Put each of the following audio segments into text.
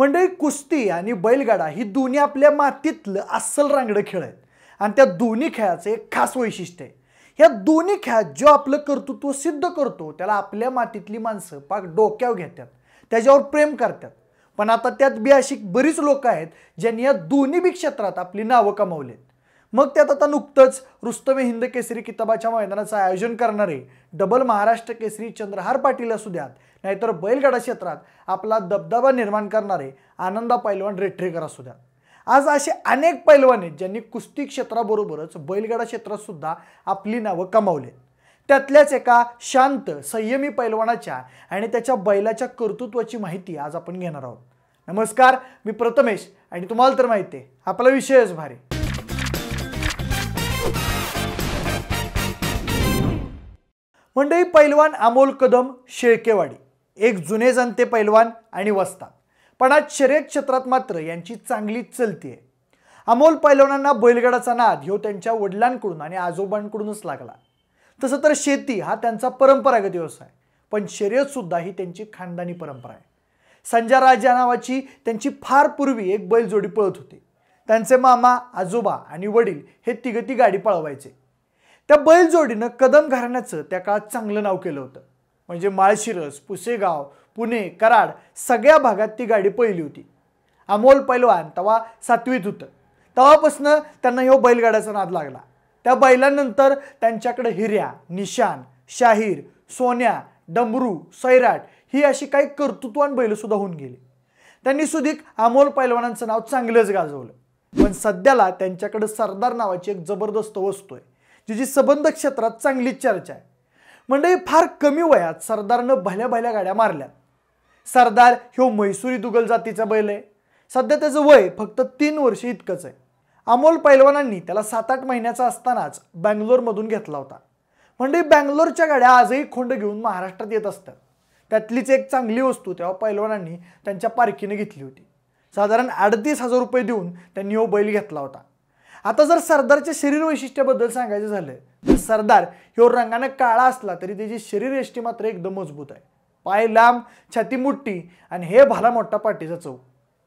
मंडळी कुस्ती आणि बैलगाडा ही दोन्ही आपल्या मातीतलं अस्सल रांगडं खेळ आहेत आणि त्या दोन्ही खेळाचं एक खास वैशिष्ट्य आहे ह्या दोन्ही खेळात जो आपलं कर्तृत्व सिद्ध करतो त्याला आपल्या मातीतली माणसं पाक डोक्यावर घेतात त्याच्यावर प्रेम करतात पण आता त्यात बी अशी बरीच लोक आहेत ज्यांनी या दोन्ही बी क्षेत्रात आपली नावं कमावली मग त्यात आता नुकतंच रुस्तमे हिंद केसरी किताबाच्या मैदानाचं आयोजन करणारे डबल महाराष्ट्र केसरी चंद्रहार पाटील असू द्यात नाहीतर बैलगाडा क्षेत्रात आपला दबदबा निर्माण करणारे आनंदा पैलवान रेट्रेकर असू द्या आज असे अनेक पैलवान आहेत ज्यांनी कुस्ती क्षेत्राबरोबरच बैलगाडा सुद्धा आपली नावं कमावली त्यातल्याच एका शांत संयमी पैलवानाच्या आणि त्याच्या बैलाच्या कर्तृत्वाची माहिती आज आपण घेणार आहोत नमस्कार मी प्रथमेश आणि तुम्हाला तर माहिती आहे आपला विषयच भारी मंडळी पैलवान अमोल कदम शेळकेवाडी एक जुने जनते पैलवान आणि वस्ता पण आज शर्यत क्षेत्रात मात्र यांची चांगली चलती आहे अमोल पैलवानांना बैलगाडाचा नाद हो त्यांच्या वडिलांकडून आणि आजोबांकडूनच लागला तसं तर शेती हा त्यांचा परंपरागत व्यवसाय पण शर्यतसुद्धा ही त्यांची खानदानी परंपरा आहे संजा राज या नावाची त्यांची फार पूर्वी एक बैलजोडी पळत होती त्यांचे मामा आजोबा आणि वडील हे तिगती गाडी पळवायचे त्या बैलजोडीनं कदम घराण्याचं त्या काळात चांगलं नाव केलं होतं म्हणजे माळशिरस पुसेगाव पुणे कराड सगळ्या भागात ती गाडी पहिली होती अमोल पैलवान तेव्हा सातवीत होतं तेव्हापासनं त्यांना ह्या बैलगाड्याचा नाद लागला त्या बैलानंतर त्यांच्याकडे हिऱ्या निशान शाहीर सोन्या डमरू सैराट ही अशी काही कर्तृत्वान बैलसुद्धा होऊन गेली त्यांनी सुधीक अमोल पैलवानांचं नाव चांगलंच गाजवलं पण सध्याला त्यांच्याकडे सरदार नावाची एक जबरदस्त वस्तू आहे जी संबंध क्षेत्रात चांगलीच चर्चा आहे म्हणजे फार कमी वयात सरदारनं भल्या भल्या गाड्या मारल्या सरदार ह्यो मैसुरी दुगल जातीचा बैल आहे सध्या त्याचं वय फक्त तीन वर्षे इतकंच आहे अमोल पैलवानांनी त्याला सात आठ महिन्याचा असतानाच बँगलोरमधून घेतला होता म्हणजे बँगलोरच्या गाड्या आजही खोंड घेऊन महाराष्ट्रात येत असतात त्यातलीच एक चांगली वस्तू तेव्हा पैलवानांनी त्यांच्या पारखीने घेतली होती साधारण अडतीस हजार रुपये देऊन त्यांनी हो बैल घेतला होता आता जर सरदारच्या शरीर वैशिष्ट्याबद्दल सांगायचं झालं तर सरदार ह्यो रंगानं काळा असला तरी त्याची शरीर यष्टी मात्र एकदम मजबूत आहे पाय लांब छाती मुठी आणि हे भाला मोठा पाठीचा चौक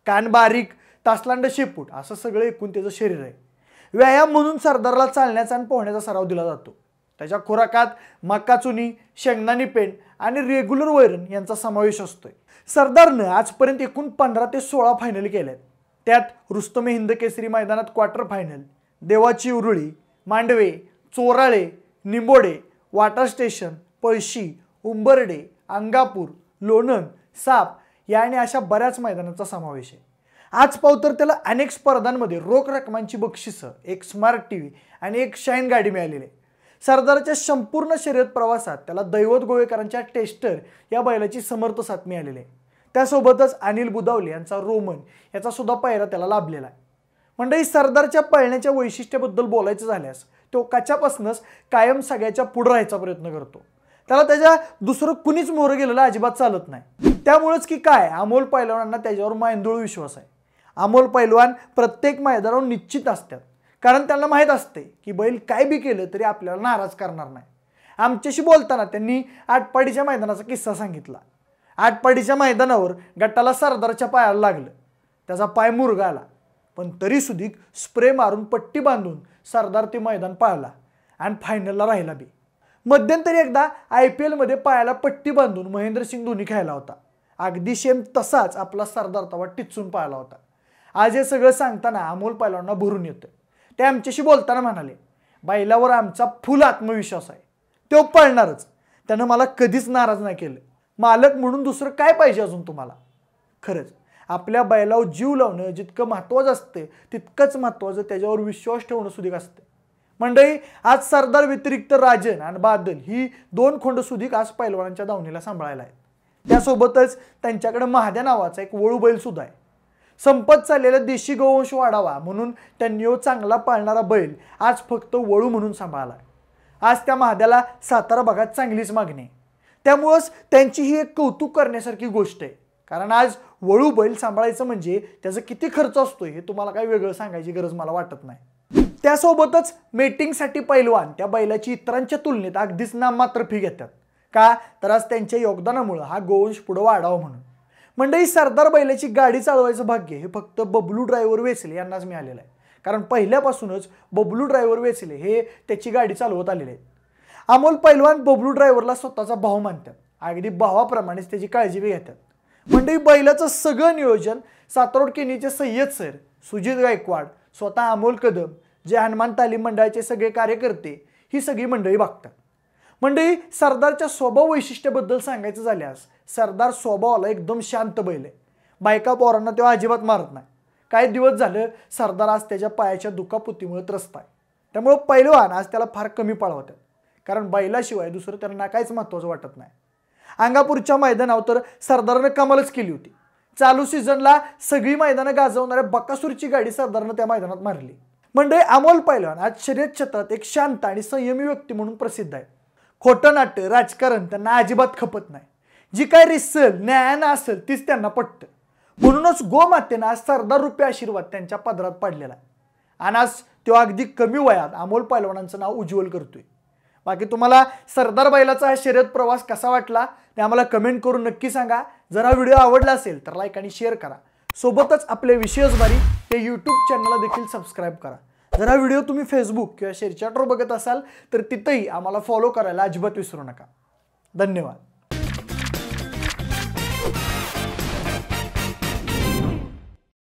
कान बारीक तासलांड शेपूट असं सगळं एकूण त्याचं शरीर आहे व्यायाम म्हणून सरदारला चालण्याचा आणि पोहण्याचा सराव दिला जातो त्याच्या खुराकात मक्का चुनी शेंगदाणी पेन आणि रेग्युलर वैरण यांचा समावेश असतोय सरदारनं आजपर्यंत एकूण पंधरा ते सोळा फायनल केल्या आहेत त्यात रुस्तमे हिंदकेसरी मैदानात quarter final Devachi Uruli Mandve Chorale Nimbode Wathar station Palashi Umbarde Angapur लोणन साप या आणि अशा बऱ्याच मैदानाचा समावेश आहे आज पाव तर त्याला अनेक स्पर्धांमध्ये रोख रकमांची बक्षिसं एक स्मार्ट टी व्ही आणि एक शाईन गाडी मिळालेली आहे सरदाराच्या संपूर्ण शर्यत प्रवासात त्याला दैवत गोवेकरांच्या टेस्टर या बैलाची समर्थ साथ मिळालेली आहे त्यासोबतच अनिल बुदावले यांचा रोमन याचा सुद्धा पायरा त्याला लाभलेला आहे मंडळी सरदारच्या पळण्याच्या वैशिष्ट्याबद्दल बोलायचं झाल्यास तो कच्यापासूनच कायम सगळ्याच्या पुढं राहायचा प्रयत्न करतो त्याला त्याच्या दुसरं कुणीच मोहर गेलेला अजिबात चालत नाही त्यामुळेच की काय अमोल पैलवानांना त्याच्यावर मांदूळ विश्वास आहे अमोल पैलवान प्रत्येक मैदानावर निश्चित असतात कारण त्यांना माहीत असते की बैल काय बी केलं तरी आपल्याला नाराज करणार नाही आमच्याशी बोलताना त्यांनी आटपाडीच्या मैदानाचा किस्सा सांगितला आटपाडीच्या मैदानावर गटाला सरदारच्या पायाला लागलं त्याचा पाय मुरगाला पण तरी सुधीक स्प्रे मारून पट्टी बांधून सरदार ते मैदान पाळला आणि फायनलला राहिला बी मध्यंतरी एकदा आय पी एलमध्ये पायाला पट्टी बांधून महेंद्रसिंग धोनी खेळला होता अगदी शेम तसाच आपला सरदार तवा टिचून पाळला होता आज हे सगळं सांगताना अमोल पायलांना भरून येतं ते आमच्याशी बोलताना म्हणाले बैलावर आमचा फुल आत्मविश्वास आहे तो पळणारच त्यानं मला कधीच नाराज नाही केलं मालक म्हणून दुसरं काय पाहिजे अजून तुम्हाला खरंच आपल्या बैलावर जीव लावणं जितकं महत्त्वाचं असतं तितकंच महत्त्वाचं त्याच्यावर विश्वास ठेवणं सुधीक असतं मंडळी आज सरदार व्यतिरिक्त राजन आणि बादल ही दोन खोंड सुधिक आज पैलवानांच्या दावणीला सांभाळायला आहेत त्यासोबतच त्यांच्याकडे महाद्या नावाचा एक वळू बैल सुद्धा आहे संपत चाललेला देशी गोवंश वाढावा म्हणून त्यांनी हो चांगला पाळणारा बैल आज फक्त वळू म्हणून सांभाळला आज त्या महाद्याला सातारा भागात चांगलीच मागणी त्यामुळंच त्यांची ही एक कौतुक करण्यासारखी गोष्ट आहे कारण आज वळू बैल सांभाळायचं म्हणजे त्याचा किती खर्च असतो हे तुम्हाला काही वेगळं सांगायची गरज मला वाटत नाही त्यासोबतच मेटिंगसाठी पैलवान त्या बैलाची इतरांच्या तुलनेत अगदीच नाममात्र फी घेतात का तर आज त्यांच्या योगदानामुळं हा गोवंश पुढं वाढावा म्हणून मंडळी सरदार बैलाची गाडी चालवायचं भाग्य हे फक्त बबलू ड्रायव्हर वेचले यांनाच मिळालेलं आहे कारण पहिल्यापासूनच बबलू ड्रायव्हर वेचले हे त्याची गाडी चालवत आलेले आहेत अमोल पैलवान बबलू ड्रायव्हरला स्वतःचा भाऊ मानतात अगदी भावाप्रमाणेच त्याची काळजी घेतात मंडळी म्हणजे बैलाचं सगळं नियोजन सातरोड केनीचे सय्यद सर सुजित गायकवाड स्वतः अमोल कदम जे हनुमान तालीम मंडळाचे सगळे कार्यकर्ते ही सगळी मंडळी बघतात मंडळी म्हणजे सरदारच्या स्वभाव वैशिष्ट्याबद्दल सांगायचं झाल्यास सरदार स्वभावाला एकदम शांत बैल आहे बायका पोरांना तेव्हा अजिबात मारत नाही काही दिवस झालं सरदार आज त्याच्या पायाच्या दुखापुतीमुळे त्रस्त आहे त्यामुळं पैलवान आज त्याला फार कमी पाळवतात कारण बैलाशिवाय दुसरं त्यांना काहीच महत्वाचं वाटत नाही अंगापूरच्या मैदानावर तर सरदारनं कमालच केली होती चालू सीझनला सगळी मैदानं गाजवणाऱ्या बकासूरची गाडी सरदारनं त्या मैदानात मारली मंडळी अमोल पैलवान आज शर्यत क्षेत्रात एक शांत आणि संयमी व्यक्ती म्हणून प्रसिद्ध आहे खोटं नाट्य राजकारण त्यांना अजिबात खपत नाही जी काय रिसल न्यायानं असेल तीच त्यांना पटतं म्हणूनच गोमातेनं आज सरदार रुपये आशीर्वाद त्यांच्या पदरात पाडलेला आहे आणि आज तो अगदी कमी वयात अमोल पैलवानांचं नाव उज्ज्वल करतोय बाकी तुम्हाला सरदार बैलाचा हा शर्यत प्रवास कसा वाटला ते आम्हाला कमेंट करून नक्की सांगा जर हा व्हिडिओ आवडला असेल तर लाईक आणि शेअर करा सोबतच आपले विषयजबारी ते यूट्यूब चॅनलला देखील सबस्क्राईब करा जर हा व्हिडिओ तुम्ही फेसबुक किंवा शेअरचॅटवर बघत असाल तर तिथंही आम्हाला फॉलो करायला अजिबात विसरू नका धन्यवाद